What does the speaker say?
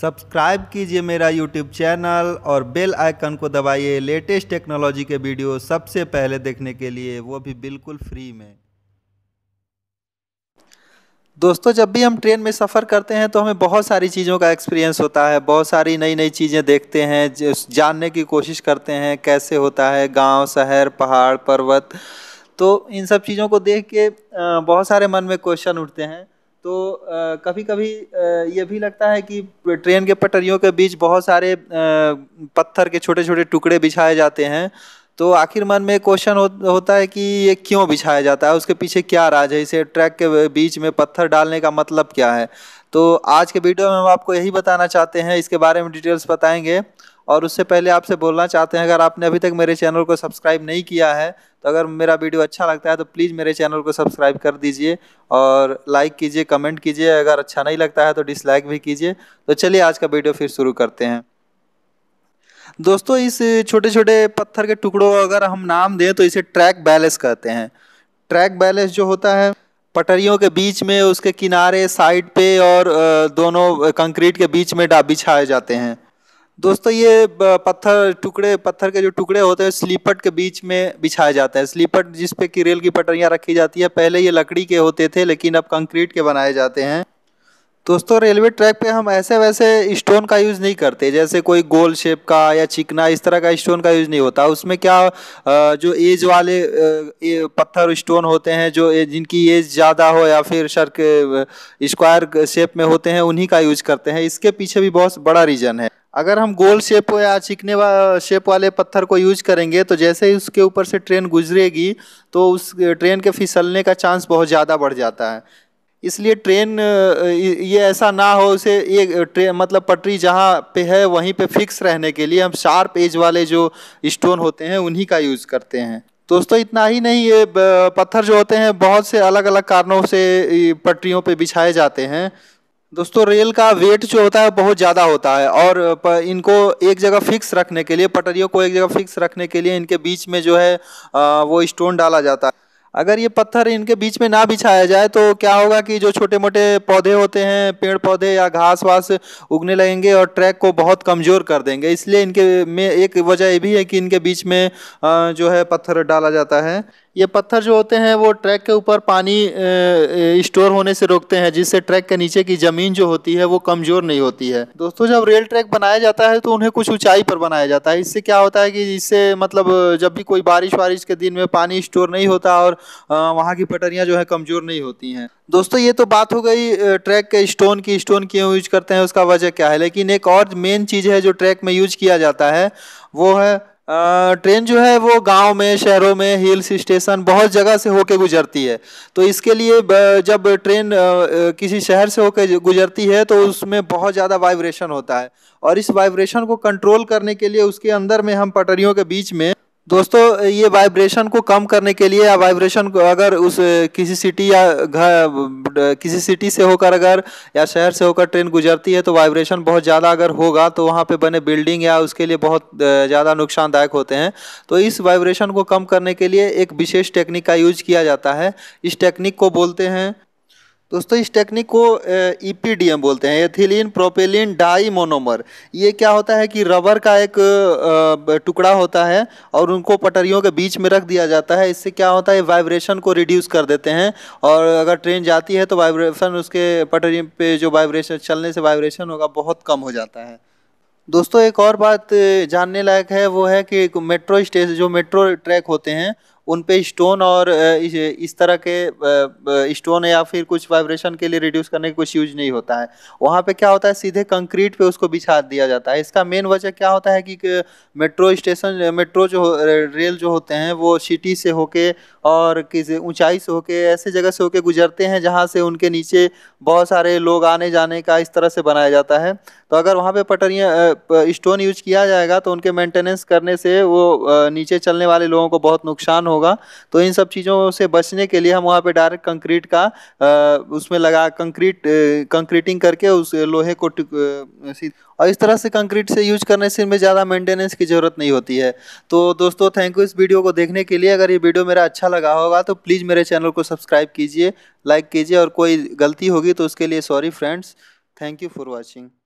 subscribe कीजिए मेरा YouTube channel और बेल आइकन को दबाइए लेटेस्ट टेक्नोलॉजी के वीडियो सबसे पहले देखने के लिए वो भी बिल्कुल फ्री में दोस्तों जब भी हम ट्रेन में सफ़र करते हैं तो हमें बहुत सारी चीज़ों का एक्सपीरियंस होता है बहुत सारी नई नई चीज़ें देखते हैं जानने की कोशिश करते हैं कैसे होता है गांव, शहर पहाड़ पर्वत तो इन सब चीज़ों को देख के बहुत सारे मन में क्वेश्चन उठते हैं तो कभी कभी ये भी लगता है कि ट्रेन के पटरियों के बीच बहुत सारे पत्थर के छोटे छोटे टुकड़े बिछाए जाते हैं तो आखिर मन में क्वेश्चन हो, होता है कि ये क्यों बिछाया जाता है उसके पीछे क्या राज है इसे ट्रैक के बीच में पत्थर डालने का मतलब क्या है तो आज के वीडियो में हम आपको यही बताना चाहते हैं इसके बारे में डिटेल्स बताएंगे और उससे पहले आपसे बोलना चाहते हैं अगर आपने अभी तक मेरे चैनल को सब्सक्राइब नहीं किया है तो अगर मेरा वीडियो अच्छा लगता है तो प्लीज़ मेरे चैनल को सब्सक्राइब कर दीजिए और लाइक कीजिए कमेंट कीजिए अगर अच्छा नहीं लगता है तो डिसलाइक भी कीजिए तो चलिए आज का वीडियो फिर शुरू करते हैं दोस्तों इस छोटे छोटे पत्थर के टुकड़ों का अगर हम नाम दें तो इसे ट्रैक बैलेंस कहते हैं ट्रैक बैलेंस जो होता है पटरियों के बीच में उसके किनारे साइड पे और दोनों कंक्रीट के बीच में डाबी बिछाए जाते हैं दोस्तों ये पत्थर टुकड़े पत्थर के जो टुकड़े होते हैं स्लीपट के बीच में बिछाए जाते हैं स्लीपट जिस पे रेल की पटरियाँ रखी जाती है पहले ये लकड़ी के होते थे लेकिन अब कंक्रीट के बनाए जाते हैं दोस्तों रेलवे ट्रैक पे हम ऐसे वैसे स्टोन का यूज़ नहीं करते जैसे कोई गोल शेप का या चिकना इस तरह का स्टोन का यूज़ नहीं होता उसमें क्या जो एज वाले पत्थर स्टोन होते हैं जो जिनकी एज ज़्यादा हो या फिर शर्क स्क्वायर शेप में होते हैं उन्हीं का यूज़ करते हैं इसके पीछे भी बहुत बड़ा रीज़न है अगर हम गोल शेप या चिकने वा, शेप वाले पत्थर को यूज करेंगे तो जैसे ही उसके ऊपर से ट्रेन गुजरेगी तो उस ट्रेन के फिसलने का चांस बहुत ज़्यादा बढ़ जाता है इसलिए ट्रेन ये ऐसा ना हो उसे ये ट्रेन मतलब पटरी जहाँ पे है वहीं पे फिक्स रहने के लिए हम शार्प एज वाले जो स्टोन होते हैं उन्हीं का यूज़ करते हैं दोस्तों इतना ही नहीं ये पत्थर जो होते हैं बहुत से अलग अलग कारणों से पटरियों पे बिछाए जाते हैं दोस्तों रेल का वेट जो होता है बहुत ज़्यादा होता है और इनको एक जगह फिक्स रखने के लिए पटरियों को एक जगह फिक्स रखने के लिए इनके बीच में जो है वो स्टोन डाला जाता है अगर ये पत्थर इनके बीच में ना बिछाया जाए तो क्या होगा कि जो छोटे मोटे पौधे होते हैं पेड़ पौधे या घास वास उगने लगेंगे और ट्रैक को बहुत कमज़ोर कर देंगे इसलिए इनके में एक वजह ये भी है कि इनके बीच में जो है पत्थर डाला जाता है ये पत्थर जो होते हैं वो ट्रैक के ऊपर पानी स्टोर होने से रोकते हैं जिससे ट्रैक के नीचे की ज़मीन जो होती है वो कमज़ोर नहीं होती है दोस्तों जब रेल ट्रैक बनाया जाता है तो उन्हें कुछ ऊंचाई पर बनाया जाता है इससे क्या होता है कि इससे मतलब जब भी कोई बारिश वारिश के दिन में पानी स्टोर नहीं होता और वहाँ की पटरियाँ जो है कमज़ोर नहीं होती हैं दोस्तों ये तो बात हो गई ट्रैक के स्टोन की स्टोन क्यों यूज करते हैं उसका वजह क्या है लेकिन एक और मेन चीज़ है जो ट्रैक में यूज किया जाता है वो है ट्रेन जो है वो गांव में शहरों में हिल्स स्टेशन बहुत जगह से होके गुजरती है तो इसके लिए जब ट्रेन किसी शहर से होकर गुजरती है तो उसमें बहुत ज़्यादा वाइब्रेशन होता है और इस वाइब्रेशन को कंट्रोल करने के लिए उसके अंदर में हम पटरियों के बीच में दोस्तों ये वाइब्रेशन को कम करने के लिए या वाइब्रेशन को अगर उस किसी सिटी या घर किसी सिटी से होकर अगर या शहर से होकर ट्रेन गुजरती है तो वाइब्रेशन बहुत ज़्यादा अगर होगा तो वहाँ पे बने बिल्डिंग या उसके लिए बहुत ज़्यादा नुकसानदायक होते हैं तो इस वाइब्रेशन को कम करने के लिए एक विशेष टेक्निक का यूज किया जाता है इस टेक्निक को बोलते हैं दोस्तों इस टेक्निक को ईपीडीएम e बोलते हैं एथिलीन प्रोपेलिन डाई मोनोमर ये क्या होता है कि रबर का एक टुकड़ा होता है और उनको पटरियों के बीच में रख दिया जाता है इससे क्या होता है वाइब्रेशन को रिड्यूस कर देते हैं और अगर ट्रेन जाती है तो वाइब्रेशन उसके पटरी पे जो वाइब्रेशन चलने से वाइब्रेशन होगा बहुत कम हो जाता है दोस्तों एक और बात जानने लायक है वो है कि मेट्रो स्टेशन जो मेट्रो ट्रैक होते हैं उन पे स्टोन और इस तरह के स्टोन या फिर कुछ वाइब्रेशन के लिए रिड्यूस करने का कुछ यूज नहीं होता है वहाँ पे क्या होता है सीधे कंक्रीट पे उसको बिछा दिया जाता है इसका मेन वजह क्या होता है कि मेट्रो स्टेशन मेट्रो जो रेल जो होते हैं वो सिटी से होके और किसी ऊंचाई से होके ऐसे जगह से होके गुजरते हैं जहाँ से उनके नीचे बहुत सारे लोग आने जाने का इस तरह से बनाया जाता है तो अगर वहाँ पे पटरियाँ स्टोन यूज किया जाएगा तो उनके मेंटेनेंस करने से वो नीचे चलने वाले लोगों को बहुत नुकसान होगा तो इन सब चीज़ों से बचने के लिए हम वहाँ पे डायरेक्ट कंक्रीट का उसमें लगा कंक्रीट कंक्रीटिंग करके उस लोहे को और इस तरह से कंक्रीट से यूज करने से इनमें ज़्यादा मेंटेनेंस की ज़रूरत नहीं होती है तो दोस्तों थैंक यू इस वीडियो को देखने के लिए अगर ये वीडियो मेरा अच्छा लगा होगा तो प्लीज़ मेरे चैनल को सब्सक्राइब कीजिए लाइक कीजिए और कोई गलती होगी तो उसके लिए sorry friends thank you for watching